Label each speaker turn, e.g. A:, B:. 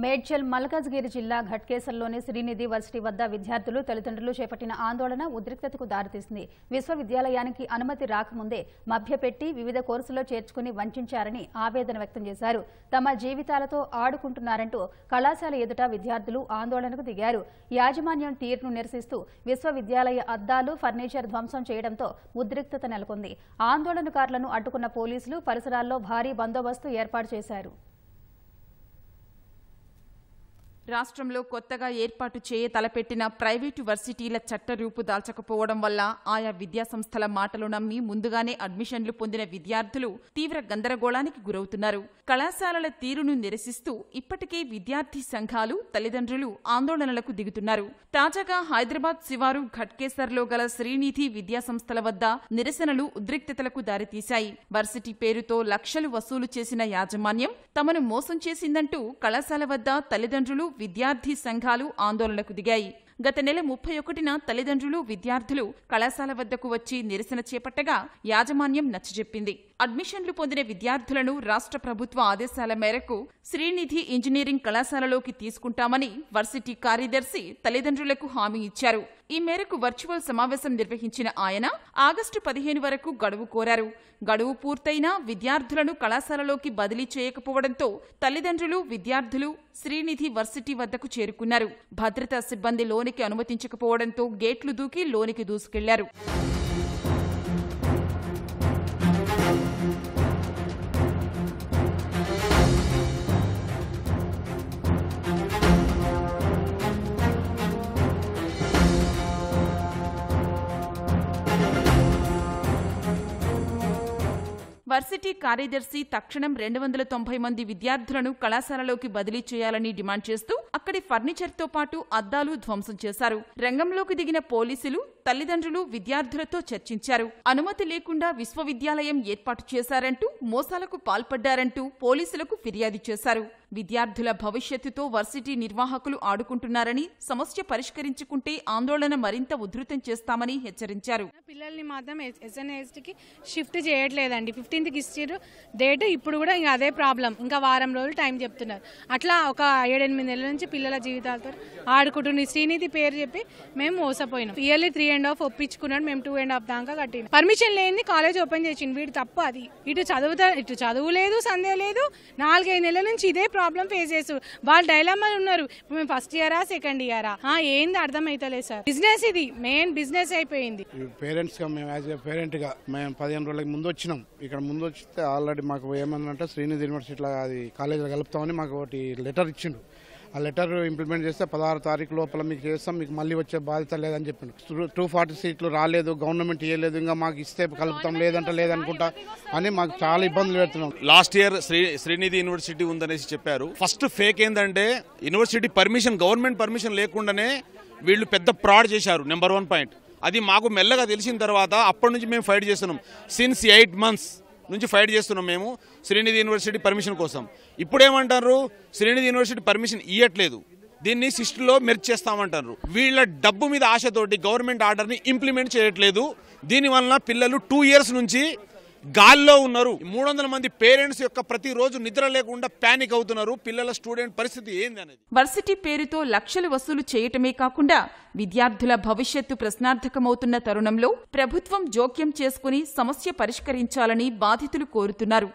A: మేడ్చల్ మల్కాజ్గిరి జిల్లా ఘట్కేసర్లోని శ్రీనిధి వర్సిటీ వద్ద విద్యార్థులు తల్లిదండ్రులు చేపట్టిన ఆందోళన ఉద్రిక్తతకు దారితీసింది విశ్వవిద్యాలయానికి అనుమతి రాకముందే మభ్యపెట్టి వివిధ కోర్సుల్లో చేర్చుకుని వంచారని ఆవేదన వ్యక్తం చేశారు తమ జీవితాలతో ఆడుకుంటున్నారంటూ కళాశాల ఎదుట విద్యార్థులు ఆందోళనకు దిగారు యాజమాన్యం తీరును నిరసిస్తూ విశ్వవిద్యాలయ అద్దాలు ఫర్నిచర్ ధ్వంసం చేయడంతో ఉద్రిక్తత నెలకొంది ఆందోళనకారులను అడ్డుకున్న పోలీసులు పరిసరాల్లో భారీ బందోబస్తు ఏర్పాటు చేశారు
B: రాష్ట్రంలో కొత్తగా ఏర్పాటు చేయ తలపెట్టిన ప్రైవేటు వర్సిటీల చట్ట దాల్చకపోవడం వల్ల ఆయా విద్యాసంస్థల మాటలు నమ్మి ముందుగానే అడ్మిషన్లు పొందిన విద్యార్థులు తీవ్ర గందరగోళానికి గురవుతున్నారు కళాశాలల తీరును నిరసిస్తూ ఇప్పటికే విద్యార్థి సంఘాలు తల్లిదండ్రులు ఆందోళనలకు దిగుతున్నారు తాజాగా హైదరాబాద్ శివారు ఘట్కేసర్లో గల శ్రీనిధి విద్యాసంస్థల వద్ద నిరసనలు ఉద్రిక్తతలకు దారితీశాయి వర్సిటీ పేరుతో లక్షలు వసూలు చేసిన యాజమాన్యం తమను మోసం చేసిందంటూ కళాశాల వద్ద తల్లిదండ్రులు విద్యార్థి సంఘాలు ఆందోళనకు దిగాయి గత నెల ముప్పై ఒకటిన తల్లిదండ్రులు విద్యార్థులు కళాశాల వద్దకు వచ్చి నిరసన చేపట్టగా యాజమాన్యం నచ్చజెప్పింది అడ్మిషన్లు పొందిన విద్యార్థులను రాష్ట్ర ప్రభుత్వ ఆదేశాల మేరకు శ్రీనిధి ఇంజనీరింగ్ కళాశాలలోకి తీసుకుంటామని వర్సిటీ కార్యదర్శి తల్లిదండ్రులకు హామీ ఇచ్చారు ఈ మేరకు వర్చువల్ సమావేశం నిర్వహించిన ఆయన ఆగస్టు పదిహేను వరకు గడువు కోరారు గడువు పూర్తయినా విద్యార్థులను కళాశాలలోకి బదిలీ చేయకపోవడంతో తల్లిదండ్రులు విద్యార్థులు శ్రీనిధి వర్సిటీ వద్దకు చేరుకున్నారు భద్రతా సిబ్బంది లోనికి అనుమతించకపోవడంతో గేట్లు దూకి లోనికి దూసుకెళ్లారు వర్సిటీ కార్యదర్శి తక్షణం రెండు వందల తొంభై మంది విద్యార్థులను కళాశాలలోకి బదిలీ చేయాలని డిమాండ్ చేస్తూ అక్కడి ఫర్నిచర్ తో పాటు అద్దాలు ధ్వంసం చేశారు రంగంలోకి దిగిన పోలీసులు తల్లిదండ్రులు విద్యార్థులతో చర్చించారు అనుమతి లేకుండా విశ్వవిద్యాలయం ఏర్పాటు చేశారంటూ మోసాలకు పాల్పడ్డారంటూ పోలీసులకు ఫిర్యాదు చేశారు విద్యార్థుల భవిష్యత్తుతో వర్సిటీ నిర్వాహకులు ఆడుకుంటున్నారని సమస్య పరిష్కరించుకుంటే ఆందోళన మరింత ఉధృతం చేస్తామని హెచ్చరించారు
C: పిల్లల్ని మాత్రం ఎస్ఎన్ఎస్టీకి షిఫ్ట్ చేయట్లేదండి ఫిఫ్టీన్త్ ఇచ్చారు డేట్ ఇప్పుడు కూడా ఇంకా అదే ప్రాబ్లం ఇంకా వారం రోజులు టైం చెప్తున్నారు అట్లా ఒక ఏడెనిమిది నెలల నుంచి పిల్లల జీవితాలతో ఆడుకుంటుంది శ్రీనిధి పేరు చెప్పి మేము మోసపోయినాం ఇయర్లీ త్రీ అండ్ హాఫ్ ఒప్పించుకున్నాడు మేము టూ అండ్ హాఫ్ దాకా కట్టినాం పర్మిషన్ లేని కాలేజ్ ఓపెన్ చేసింది వీడు తప్ప అది ఇటు చదువుతా ఇటు చదువు లేదు సందే లేదు నాలుగైదు నెలల నుంచి ఇదే ప్రాబ్లం ఫేస్ చేసు వాళ్ళు డైలమ్మలు ఉన్నారు మేము ఫస్ట్ ఇయరా సెకండ్ ఇయరా ఏంది అర్థమైతలేదు సార్ బిజినెస్ ఇది మెయిన్ బిజినెస్ అయిపోయింది
D: పేరెంట్స్ గా మేము యాజ్ పేరెంట్ గా మేము పదిహేను రోజులకి ముందు వచ్చినాం ఇక్కడ ముందు వచ్చితే ఆల్రెడీ మాకు ఏమన్నా శ్రీనిధి యూనివర్సిటీలో అది కాలేజీలో కలుపుతామని మాకు ఒకటి లెటర్ ఇచ్చిండు ఆ లెటర్ ఇంప్లిమెంట్ చేస్తే పదహారు తారీఖు లోపల మీకు చేస్తాం మీకు మళ్ళీ వచ్చే బాధ్యత లేదని చెప్పాను టూ ఫార్టీ సీట్లు రాలేదు గవర్నమెంట్ ఇవ్వలేదు ఇంకా మాకు ఇస్తే కలుపుతాం లేదంట లేదనుకుంటా అని మాకు చాలా ఇబ్బందులు పెడుతున్నాం
E: last year Sri Srinidhi university ఉందనేసి చెప్పారు ఫస్ట్ ఫేక్ ఏంటంటే యూనివర్సిటీ పర్మిషన్ గవర్నమెంట్ పర్మిషన్ లేకుండానే వీళ్ళు పెద్ద ఫ్రాడ్ చేశారు నెంబర్ వన్ పాయింట్ అది మాకు మెల్లగా తెలిసిన తర్వాత అప్పటి నుంచి మేము ఫైట్ చేస్తున్నాం సిన్స్ ఎయిట్ మంత్స్ నుంచి ఫైట్ చేస్తున్నాం మేము శ్రీనిధి యూనివర్సిటీ పర్మిషన్ కోసం ఇప్పుడేమంటారు శ్రీనిధి యూనివర్సిటీ పర్మిషన్ ఇవ్వట్లేదు దీన్ని సిస్టులో మెర్చ్ చేస్తామంటారు వీళ్ళ డబ్బు మీద ఆశతోటి గవర్నమెంట్ ఆర్డర్ని ఇంప్లిమెంట్ చేయట్లేదు దీనివలన పిల్లలు టూ ఇయర్స్ నుంచి గాల్లో ఉన్నారు మూడు వందల మంది పేరెంట్స్ యొక్క ప్రతి రోజు నిద్ర లేకుండా ప్యానిక్ అవుతున్నారు పిల్లల స్టూడెంట్ పరిస్థితి ఏంది అనేది
B: వర్సిటీ పేరుతో లక్షలు వసూలు చేయటమే కాకుండా విద్యార్థుల భవిష్యత్తు ప్రశ్నార్థకమవుతున్న తరుణంలో ప్రభుత్వం జోక్యం చేసుకుని సమస్య పరిష్కరించాలని బాధితులు కోరుతున్నారు